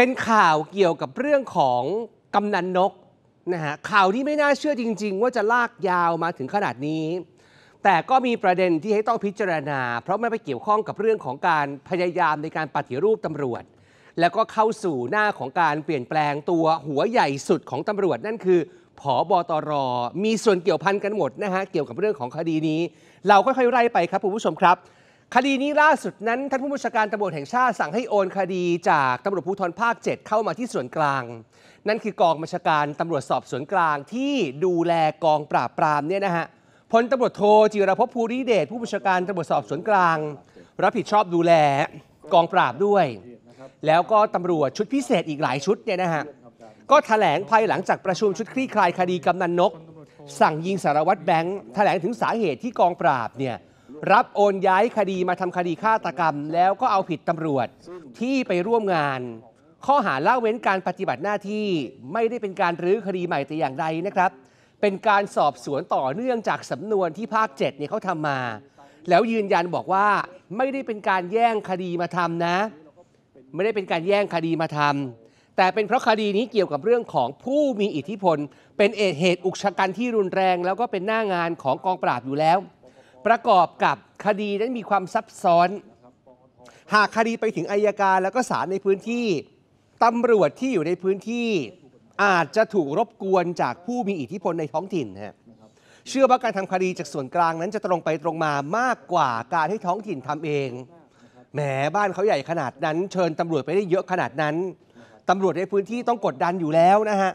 เป็นข่าวเกี่ยวกับเรื่องของกำนันนกนะฮะข่าวที่ไม่น่าเชื่อจริงๆ ว่าจะลากยาวมาถึงขนาดนี้ แต่ก็มีประเด็นที่ให้ต้องพิจารณาเพราะไม่ไปเกี่ยวข้องกับเรื่องของการพยายามในการปฏิรูปตำรวจ แล้วก็เข้าสู่หน้าของการเปลี่ยนแปลงตัวหัวใหญ่สุดของตำรวจนั่นคือผอบอตรมีส่วนเกี่ยวพันกันหมดนะฮะเกี่ยวกับเรื่องของคดีนี้ เราค่อยๆไล่ไปครับคุณผู้ชมครับคดีนี้ล่าสุดนั้นท่านผู้บัญชาการตำรวจแห่งชาติสั่งให้โอนคดีจากตำรวจภูธรภาค 7 เข้ามาที่ส่วนกลาง นั่นคือกองบัญชาการตำรวจสอบสวนกลางที่ดูแลกองปราบปรามเนี่ยนะฮะพลตำรวจโทจิรพภูริเดชผู้บัญชาการตำรวจสอบสวนกลาง รับผิดชอบดูแลกองปราบด้วย แล้วก็ตำรวจชุดพิเศษอีกหลายชุดเนี่ยนะฮะก็ถแถลงภายหลังจากประชุมชุดคลี่คลายคดีกำนันนก สั่งยิงสารวัตรแบงค์แถลงถึงสาเหตุที่กองปราบเนี่ยรับโอนย้ายคดีมาทำคดีฆาตกรรม แล้วก็เอาผิดตำรวจที่ไปร่วมงาน ข้อหาละเว้นการปฏิบัติหน้าที่ไม่ได้เป็นการรื้อคดีใหม่แต่อย่างใดนะครับ เป็นการสอบสวนต่อเนื่องจากสำนวนที่ภาค7เนี่ยเขาทำมา แล้วยืนยันบอกว่าไม่ได้เป็นการแย่งคดีมาทำนะ ไม่ได้เป็นการแย่งคดีมาทำแต่เป็นเพราะคดีนี้เกี่ยวกับเรื่องของผู้มีอิทธิพล เป็นเหตุอุกชะกันที่รุนแรงแล้วก็เป็นหน้างานของกองปราบอยู่แล้วประกอบกับคดีนั้นมีความซับซ้อน หากคดีไปถึงอายการ แล้วก็ศาลในพื้นที่ตำรวจที่อยู่ในพื้นที่อาจจะถูกรบกวนจากผู้มีอิทธิพลในท้องถิ่นฮะเชื่อว่าการทำคดีจากส่วนกลางนั้นจะตรงไปตรงมามากกว่าการให้ท้องถิ่นทำเอง แหมบ้านเขาใหญ่ขนาดนั้น เชิญตำรวจไปได้เยอะขนาดนั้นตำรวจในพื้นที่ต้องกดดันอยู่แล้วนะฮะ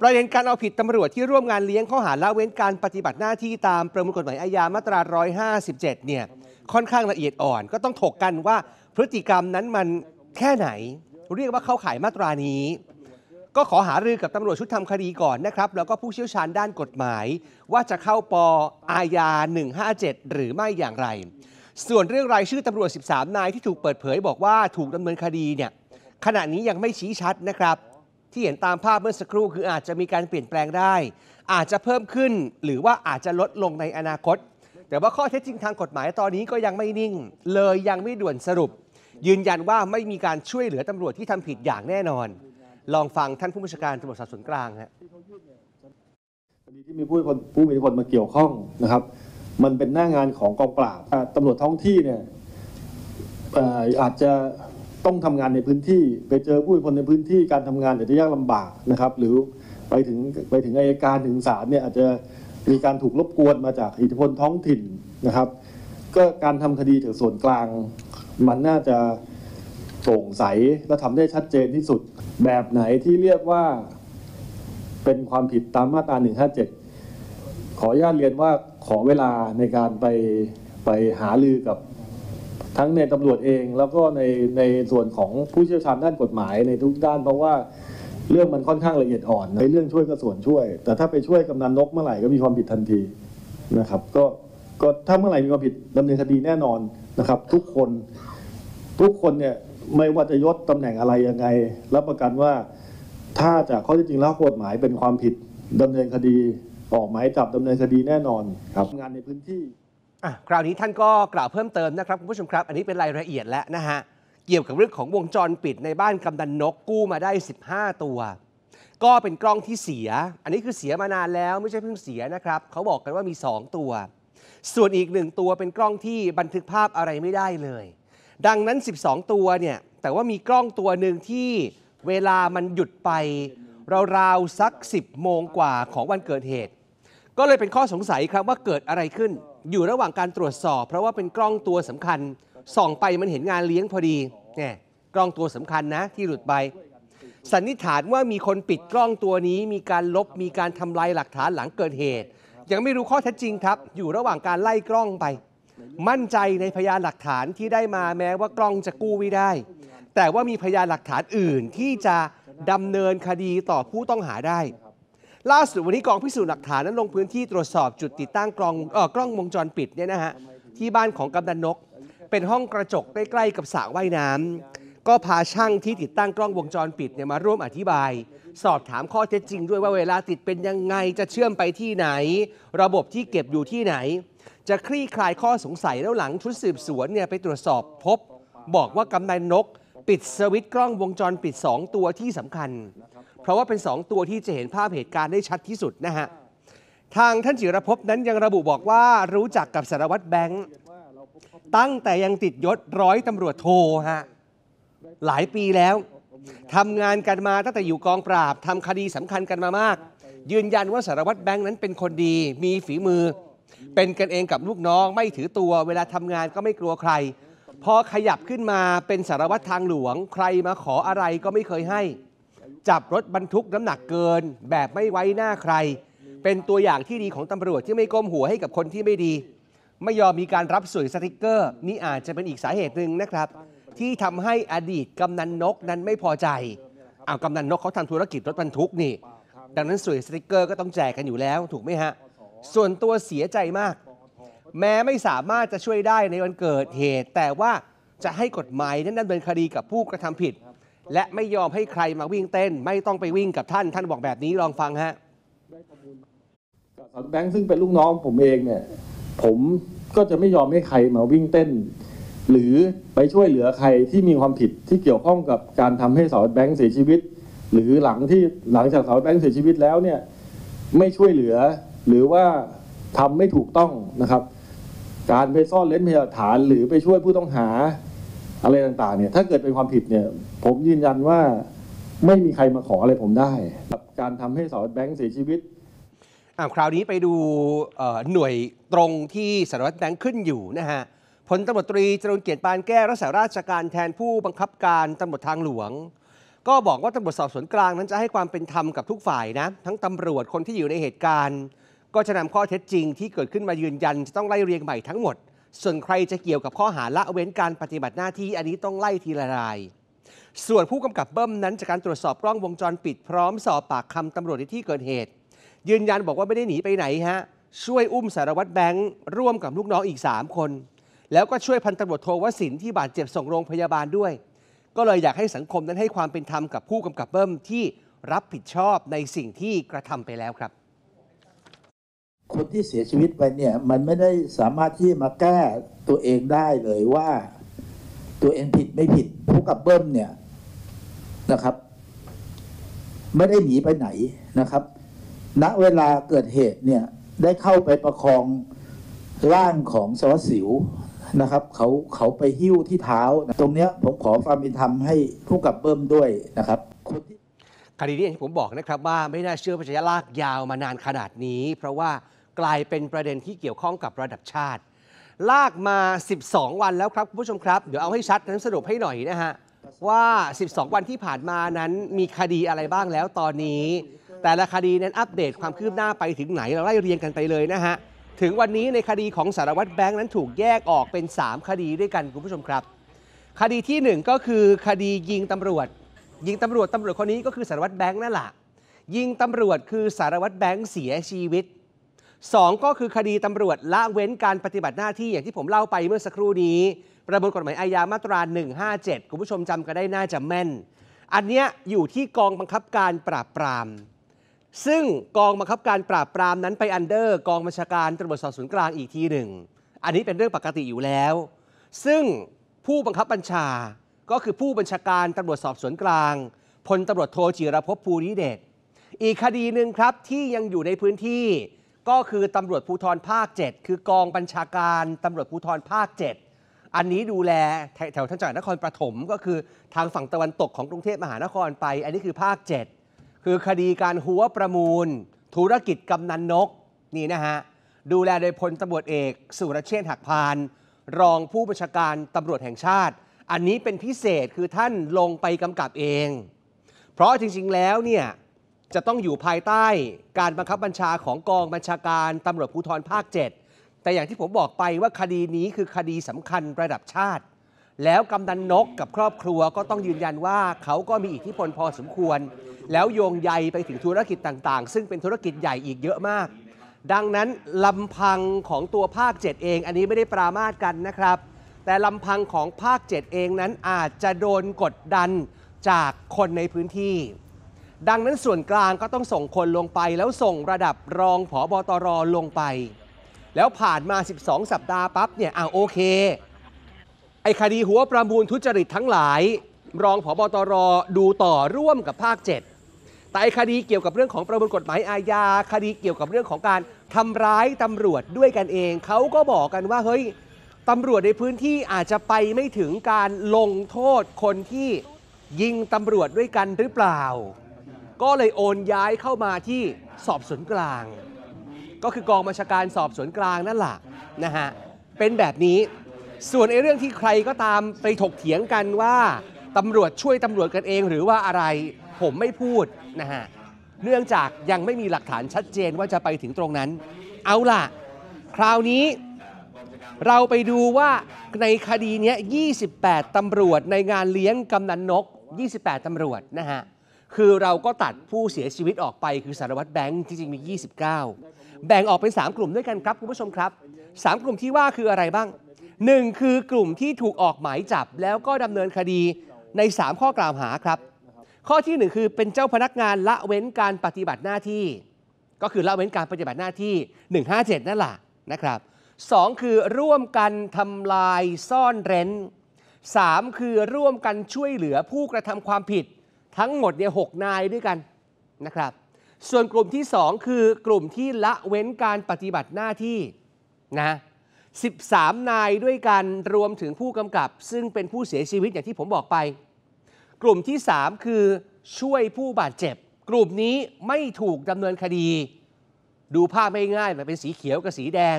ประเด็นการเอาผิดตำรวจที่ร่วมงานเลี้ยงข้อหาละเว้นการปฏิบัติหน้าที่ตามประมวลกฎหมายอาญามาตรา 157 เนี่ยค่อนข้างละเอียดอ่อนก็ต้องถกกันว่าพฤติกรรมนั้นมันแค่ไหน เรียกว่าเข้าข่ายมาตรานี้ ก็ขอหารือกับตำรวจชุดทำคดีก่อนนะครับ แล้วก็ผู้เชี่ยวชาญด้านกฎหมาย ว่าจะเข้าปออาญา 157 หรือไม่อย่างไร ส่วนเรื่องรายชื่อตำรวจ 13 นายที่ถูกเปิดเผยบอกว่าถูกดำเนินคดีเนี่ยขณะนี้ยังไม่ชี้ชัดนะครับที่เห็นตามภาพเมื่อสักครู่คืออาจจะมีการเปลี่ยนแปลงได้ อาจจะเพิ่มขึ้นหรือว่าอาจจะลดลงในอนาคต แต่ว่าข้อเท็จจริงทางกฎหมายตอนนี้ก็ยังไม่นิ่ง เลยยังไม่ด่วนสรุป ยืนยันว่าไม่มีการช่วยเหลือตำรวจที่ทำผิดอย่างแน่นอน ลองฟังท่านผู้บัญชาการตำรวจสอบสวนกลางฮะคดีที่มีผู้คนผู้มีคนลมาเกี่ยวข้องนะครับ มันเป็นหน้างานของกองปราบตำรวจท้องที่เนี่ยอาจจะต้องทำงานในพื้นที่ไปเจอผู้คนในพื้นที่ การทำงานอาจจะยากลำบากนะครับ หรือไปถึงไปถึงอายการถึงศาลเนี่ยอาจจะมีการถูกรบกวนมาจากอิทธิพลท้องถิ่นนะครับ ก็การทำคดีจากส่วนกลาง มันน่าจะโปร่งใส และทำได้ชัดเจนที่สุดแบบไหนที่เรียกว่าเป็นความผิดตามมาตรา157 ขออนุญาตเรียนว่าขอเวลาในการไปไปหาลือกับทั้งในตำรวจเองแล้วก็ในในส่วนของผู้เชี่ยวชาญด้านกฎหมายในทุกด้านเพราะว่าเรื่องมันค่อนข้างละเอียดอ่อน ในเรื่องช่วยก็ส่วนช่วย แต่ถ้าไปช่วยกำนันนกเมื่อไหร่ก็มีความผิดทันทีนะครับก็ก็ถ้าเมื่อไหร่มีความผิดดำเนินคดีแน่นอนนะครับทุกคนทุกคนเนี่ยไม่ว่าจะยศตำแหน่งอะไรยังไงรับประกันว่าถ้าจากข้อที่จริงแล้วกฎหมายเป็นความผิดดำเนินคดี ออกหมายจับดำเนินคดีแน่นอนครับงานในพื้นที่คราวนี้ท่านก็กล่าวเพิ่มเติมนะครับคุณผู้ชมครับ อันนี้เป็นรายละเอียดแล้วนะฮะเกี่ยวกับเรื่องของวงจรปิดในบ้านกำดันนกกู้มาได้ 15 ตัว ก็เป็นกล้องที่เสีย อันนี้คือเสียมานานแล้วไม่ใช่เพิ่งเสียนะครับ เขาบอกกันว่ามี 2 ตัว ส่วนอีกหนึ่งตัวเป็นกล้องที่บันทึกภาพอะไรไม่ได้เลย ดังนั้น 12 ตัวเนี่ยแต่ว่ามีกล้องตัวหนึ่งที่เวลามันหยุดไปราวๆสัก 10โมงกว่าของวันเกิดเหตุ ก็เลยเป็นข้อสงสัยครับว่าเกิดอะไรขึ้นอยู่ระหว่างการตรวจสอบ เพราะว่าเป็นกล้องตัวสำคัญส่องไปมันเห็นงานเลี้ยงพอดีเนี่ยกล้องตัวสำคัญนะ ที่หลุดไป สันนิษฐานว่ามีคนปิดกล้องตัวนี้มีการลบมีการทำลายหลักฐานหลังเกิดเหตุ ยังไม่รู้ข้อเท็จจริงครับ อยู่ระหว่างการไล่กล้องไป มั่นใจในพยานหลักฐานที่ได้มาแม้ว่ากล้องจะกู้ไม่ได้ แต่ว่ามีพยานหลักฐานอื่นที่จะดำเนินคดีต่อผู้ต้องหาได้ล่าสุดวันนี้กองพิสูจน์หลักฐานนั้นลงพื้นที่ตรวจสอบจุดติดตั้งกล้องกล้องวงจรปิดเนี่ยนะฮะที่บ้านของกำนันนก เป็นห้องกระจกใกล้ๆกับสระว่ายน้ำ ก็พาช่างที่ติดตั้งกล้องวงจรปิดเนี่ยมาร่วมอธิบาย สอบถามข้อเท็จจริง ด้วยว่าเวลาติดเป็นยังไงจะเชื่อมไปที่ไหน ระบบที่เก็บอยู่ที่ไหน จะคลี่คลายข้อสงสัยแล้วหลังชุดสืบสวนเนี่ยไปตรวจสอบพบบอกว่ากำนันนกปิดสวิตช์กล้องวงจรปิด 2 ตัวที่สำคัญ เพราะว่าเป็น 2 ตัวที่จะเห็นภาพเหตุการณ์ได้ชัดที่สุดนะฮะ ทางท่านจิรภพนั้นยังระบุบอกว่ารู้จักกับสารวัตรแบงค์ ตั้งแต่ยังติดยศร้อยตำรวจโทฮะ หลายปีแล้วทำงานกันมาตั้งแต่อยู่กองปราบทำคดีสำคัญกันมามาก ยืนยันว่าสารวัตรแบงค์นั้นเป็นคนดี มีฝีมือ เป็นกันเองกับลูกน้อง ไม่ถือตัวเวลาทำงานก็ไม่กลัวใครพอขยับขึ้นมาเป็นสารวัตรทางหลวง ใครมาขออะไรก็ไม่เคยให้ จับรถบรรทุกน้ำหนักเกิน แบบไม่ไว้หน้าใคร เป็นตัวอย่างที่ดีของตำรวจที่ไม่ก้มหัวให้กับคนที่ไม่ดี ไม่ยอมมีการรับสวยสติกเกอร์ นี่อาจจะเป็นอีกสาเหตุหนึ่งนะครับ ที่ทำให้อดีตกำนันนกนั้นไม่พอใจเอากำนันนกเขาทำธุรกิจรถบรรทุกนี่ดังนั้นสวยสติกเกอร์ก็ต้องแจกกันอยู่แล้ว ถูกไหมฮะ ส่วนตัวเสียใจมากแม้ไม่สามารถจะช่วยได้ในวันเกิดเหตุ แต่ว่าจะให้กฎหมายนั้นดำเนินคดีกับผู้กระทำผิด และไม่ยอมให้ใครมาวิ่งเต้น ไม่ต้องไปวิ่งกับท่าน ท่านบอกแบบนี้ ลองฟังฮะแบงค์ซึ่งเป็นลูกน้องผมเองเนี่ย ผมก็จะไม่ยอมให้ใครมาวิ่งเต้น หรือไปช่วยเหลือใครที่มีความผิดที่เกี่ยวข้องกับการทำให้สาวแบงค์เสียชีวิต หรือหลังที่หลังจากสาวแบงค์เสียชีวิตแล้วเนี่ย ไม่ช่วยเหลือ หรือว่าทำไม่ถูกต้องนะครับการไปซ่อนเล้นพยานฐานหรือไปช่วยผู้ต้องหา อะไรต่างๆเนี่ยถ้าเกิดเป็นความผิดเนี่ยผมยืนยันว่าไม่มีใครมาขออะไรผมได้กับการทำให้สารวัตรแบงค์เสียชีวิตอ่าคราวนี้ไปดูหน่วยตรงที่สารวัตรแบงค์ขึ้นอยู่นะฮะพลตำรวจตรีจรุนเกียรติปานแก้รักษาราชการแทนผู้บังคับการตำรวจทางหลวง ก็บอกว่าตำรวจสอบสวนกลางนั้นจะให้ความเป็นธรรมกับทุกฝ่ายนะ ทั้งตำรวจคนที่อยู่ในเหตุการณ์ก็จะนำข้อเท็จจริงที่เกิดขึ้นมายืนยันจะต้องไล่เรียงใหม่ทั้งหมด ส่วนใครจะเกี่ยวกับข้อหาละเว้นการปฏิบัติหน้าที่อันนี้ต้องไล่ทีละราย ส่วนผู้กำกับเบิ้มนั้นจากการตรวจสอบกล้องวงจรปิดพร้อมสอบปากคำตำรวจในที่เกิดเหตุ ยืนยันบอกว่าไม่ได้หนีไปไหนฮะ ช่วยอุ้มสารวัตรแบงค์ร่วมกับลูกน้องอีก 3 คน แล้วก็ช่วยพันตำรวจโทวสินที่บาดเจ็บส่งโรงพยาบาลด้วย ก็เลยอยากให้สังคมนั้นให้ความเป็นธรรมกับผู้กำกับเบิ้มที่รับผิดชอบในสิ่งที่กระทำไปแล้วครับคนที่เสียชีวิตไปเนี่ย มันไม่ได้สามารถที่มาแก้ตัวเองได้เลยว่า ตัวเองผิดไม่ผิดผู้กับเบิ้มเนี่ยนะครับ ไม่ได้หนีไปไหนนะครับ ณเวลาเกิดเหตุเนี่ยได้เข้าไปประคองร่างของสวัสสิวนะครับเขาเขาไปหิ้วที่เท้า ตรงเนี้ยผมขอความเป็นธรรมให้ผู้กับเบิ้มด้วยนะครับคดีนี้ที่ผมบอกนะครับ ว่าไม่น่าเชื่อว่าจะลากยาวมานานขนาดนี้ เพราะว่ากลายเป็นประเด็นที่เกี่ยวข้องกับระดับชาติ ลากมา 12 วันแล้วครับคุณผู้ชมครับ เดี๋ยวเอาให้ชัดนั้นสรุปให้หน่อยนะฮะว่า 12 วันที่ผ่านมานั้นมีคดีอะไรบ้างแล้วตอนนี้ แต่ละคดีนั้นอัปเดตความคืบหน้าไปถึงไหนเราไล่เรียงกันไปเลยนะฮะถึงวันนี้ในคดีของสารวัตรแบงค์นั้นถูกแยกออกเป็น 3 คดีด้วยกันคุณผู้ชมครับ คดีที่ 1 ก็คือคดียิงตำรวจ ยิงตำรวจตำรวจคนนี้ก็คือสารวัตรแบงค์นั่นแหละยิงตำรวจคือสารวัตรแบงค์เสียชีวิต2 ก็คือคดีตำรวจละเว้นการปฏิบัติหน้าที่อย่างที่ผมเล่าไปเมื่อสักครู่นี้ ประมวลกฎหมายอาญามาตรา 157คุณผู้ชมจำกันได้น่าจะแม่น อันเนี้ยอยู่ที่กองบังคับการปราบปราม ซึ่งกองบังคับการปราบปรามนั้นไปอันเดอร์ กองบัญชาการตำรวจสอบสวนกลางอีกทีหนึ่ง อันนี้เป็นเรื่องปกติอยู่แล้ว ซึ่งผู้บังคับบัญชาก็คือผู้บัญชาการตำรวจสอบสวนกลางพลตำรวจโทจิรพภูริเดช อีกคดีหนึ่งครับที่ยังอยู่ในพื้นที่ก็คือตำรวจภูธรภาค 7 คือกองบัญชาการตำรวจภูธรภาค 7 อันนี้ดูแลแถวท่างจังหวัดนครปฐมก็คือทางฝั่งตะวันตกของกรุงเทพมหานครไป อันนี้คือภาค 7 คือคดีการหัวประมูล ธุรกิจกำนันนกนี่นะฮะดูแลโดยพลตำรวจเอก สุรเชษฐ์หักพาน รองผู้บัญชาการตำรวจแห่งชาติ อันนี้เป็นพิเศษคือท่านลงไปกำกับเอง เพราะจริงๆแล้วเนี่ยจะต้องอยู่ภายใต้การบังคับบัญชาของกองบัญชาการตำรวจภูธรภาค 7 แต่อย่างที่ผมบอกไปว่าคดีนี้คือคดีสำคัญระดับชาติ แล้วกำนันนกกับครอบครัวก็ต้องยืนยันว่าเขาก็มีอิทธิพลพอสมควร แล้วโยงใยไปถึงธุรกิจต่างๆ ซึ่งเป็นธุรกิจใหญ่อีกเยอะมาก ดังนั้นลำพังของตัวภาค 7 เอง อันนี้ไม่ได้ปรามาสกันนะครับ แต่ลำพังของภาค 7 เองนั้นอาจจะโดนกดดันจากคนในพื้นที่ดังนั้นส่วนกลางก็ต้องส่งคนลงไป แล้วส่งระดับรองผอบอตรลงไป แล้วผ่านมา 12 สัปดาห์ปั๊บเนี่ยอ่าโอเคไอคดีหัวประมูลทุจริตทั้งหลาย รองผอบอตรดูต่อร่วมกับภาค 7 แต่คดีเกี่ยวกับเรื่องของประมวลกฎหมายอาญา คดีเกี่ยวกับเรื่องของการทำร้ายตำรวจด้วยกันเองเขาก็บอกกันว่าเฮ้ยตำรวจในพื้นที่อาจจะไปไม่ถึงการลงโทษคนที่ยิงตำรวจด้วยกันหรือเปล่าก็เลยโอนย้ายเข้ามาที่สอบสวนกลาง ก็คือกองบัญชาการสอบสวนกลางนั่นแหละนะฮะเป็นแบบนี้ ส่วนไอ้เรื่องที่ใครก็ตามไปถกเถียงกันว่าตำรวจช่วยตำรวจกันเอง หรือว่าอะไรผมไม่พูดนะฮะเนื่องจากยังไม่มีหลักฐานชัดเจนว่าจะไปถึงตรงนั้น เอาล่ะคราวนี้ เราไปดูว่าในคดีนี้28ตำรวจในงานเลี้ยงกำนันนก 28ตำรวจนะฮะคือเราก็ตัดผู้เสียชีวิตออกไปคือสารวัตรแบงค์จริงๆมี 29 แบ่งออกเป็น 3 กลุ่มด้วยกันครับคุณผู้ชมครับ 3 กลุ่มที่ว่าคืออะไรบ้าง 1 คือกลุ่มที่ถูกออกหมายจับแล้วก็ดำเนินคดีใน 3 ข้อกล่าวหาครับ ข้อที่ 1 คือเป็นเจ้าพนักงานละเว้นการปฏิบัติหน้าที่ ก็คือละเว้นการปฏิบัติหน้าที่ 157 นั่นแหละนะครับสองคือร่วมกันทำลายซ่อนเร้น 3. คือร่วมกันช่วยเหลือผู้กระทำความผิดทั้งหมดเนี่ยหนายด้วยกันนะครับ ส่วนกลุ่มที่ 2 คือกลุ่มที่ละเว้นการปฏิบัติหน้าที่นะ13 นายด้วยกันรวมถึงผู้กำกับ ซึ่งเป็นผู้เสียชีวิตอย่างที่ผมบอกไป กลุ่มที่ 3 คือ ช่วยผู้บาดเจ็บ กลุ่มนี้ไม่ถูกดำเนินคดี ดูภาพไม่ง่ายมันเป็นสีเขียวกับสีแดง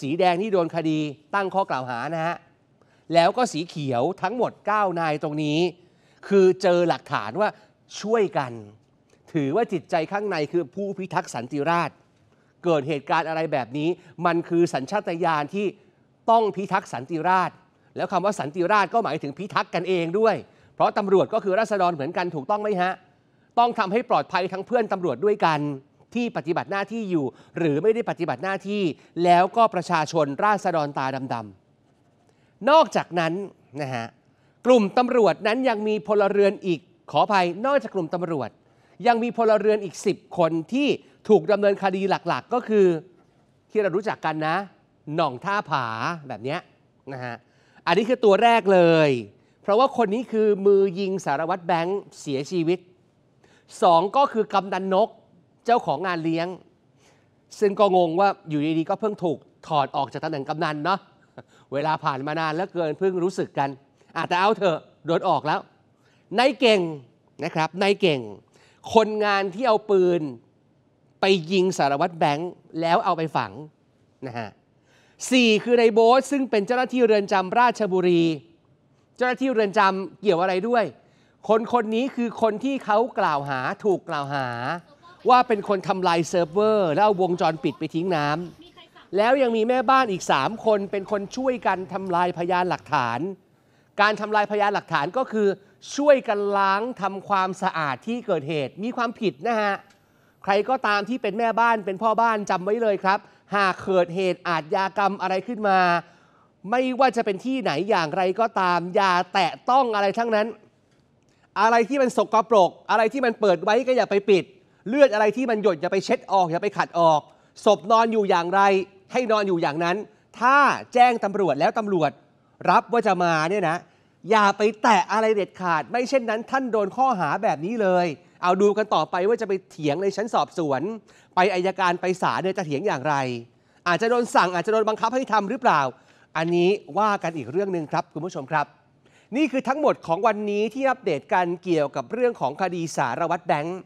สีแดงนี่โดนคดี ตั้งข้อกล่าวหานะฮะแล้วก็สีเขียวทั้งหมด 9 นายตรงนี้คือเจอหลักฐานว่าช่วยกัน ถือว่าจิตใจข้างในคือผู้พิทักษ์สันติราษฎร์เกิดเหตุการณ์อะไรแบบนี้ มันคือสัญชาตญาณที่ต้องพิทักษ์สันติราษฎร์แล้วคำว่าสันติราษฎร์ก็หมายถึงพิทักษ์กันเองด้วย เพราะตำรวจก็คือราษฎรเหมือนกันถูกต้องไหมฮะ ต้องทำให้ปลอดภัยทั้งเพื่อนตำรวจด้วยกันที่ปฏิบัติหน้าที่อยู่ หรือไม่ได้ปฏิบัติหน้าที่ แล้วก็ประชาชนราษฎรตาดำๆนอกจากนั้นนะฮะกลุ่มตำรวจนั้นยังมีพลเรือนอีกขออภัยนอกจากกลุ่มตำรวจ ยังมีพลเรือนอีก 10 คนที่ถูกดำเนินคดีหลักๆ ก็คือที่เรารู้จักกันนะ หน่องท่าผาแบบนี้นะฮะอันนี้คือตัวแรกเลย เพราะว่าคนนี้คือมือยิงสารวัตรแบงค์เสียชีวิตสองก็คือกำดันนกเจ้าของงานเลี้ยง ซึ่งก็งงว่าอยู่ดีๆก็เพิ่งถูกถอดออกจากตำแหน่งกำนันเนาะเวลาผ่านมานานแล้วเกินเพิ่งรู้สึกกันอาจจะเอาเถอะโดนออกแล้วนายเก่ง นะครับนายเก่ง คนงานที่เอาปืน ไปยิงสารวัตรแบงค์แล้วเอาไปฝังนะฮะสี่คือนายโบ๊ทซึ่งเป็นเจ้าหน้าที่เรือนจำราชบุรี เจ้าหน้าที่เรือนจำเกี่ยวอะไรด้วย คนคนนี้คือคนที่เขากล่าวหาถูกกล่าวหา ว่าเป็นคนทำลายเซิร์ฟเวอร์ แล้วเอาวงจรปิดไปทิ้งน้ำแล้วยังมีแม่บ้านอีก 3 คนเป็นคนช่วยกันทำลายพยานหลักฐานการทำลายพยานหลักฐานก็คือช่วยกันล้าง ทำความสะอาดที่เกิดเหตุมีความผิดนะฮะ ใครก็ตามที่เป็นแม่บ้านเป็นพ่อบ้านจำไว้เลยครับ หากเกิดเหตุอาทยากรรมอะไรขึ้นมา ไม่ว่าจะเป็นที่ไหนอย่างไรก็ตาม อย่าแตะต้องอะไรทั้งนั้น อะไรที่มันสกปรกอะไรที่มันเปิดไว้ก็อย่าไปปิด เลือดอะไรที่มันหยดอย่าไปเช็ดออกอย่าไปขัดออกศพนอนอยู่อย่างไร ให้นอนอยู่อย่างนั้น ถ้าแจ้งตำรวจแล้วตำรวจรับว่าจะมาเนี่ยนะ อย่าไปแตะอะไรเด็ดขาด ไม่เช่นนั้น ท่านโดนข้อหาแบบนี้เลย เอาดูกันต่อไปว่าจะไปเถียงในชั้นสอบสวน ไปอายการไปศาลเนี่ยจะเถียงอย่างไร อาจจะโดนสั่งอาจจะโดนบังคับให้ทำหรือเปล่า อันนี้ว่ากันอีกเรื่องหนึ่งครับคุณผู้ชมครับ นี่คือทั้งหมดของวันนี้ที่อัปเดตกันเกี่ยวกับเรื่องของคดีสารวัตรแบงค์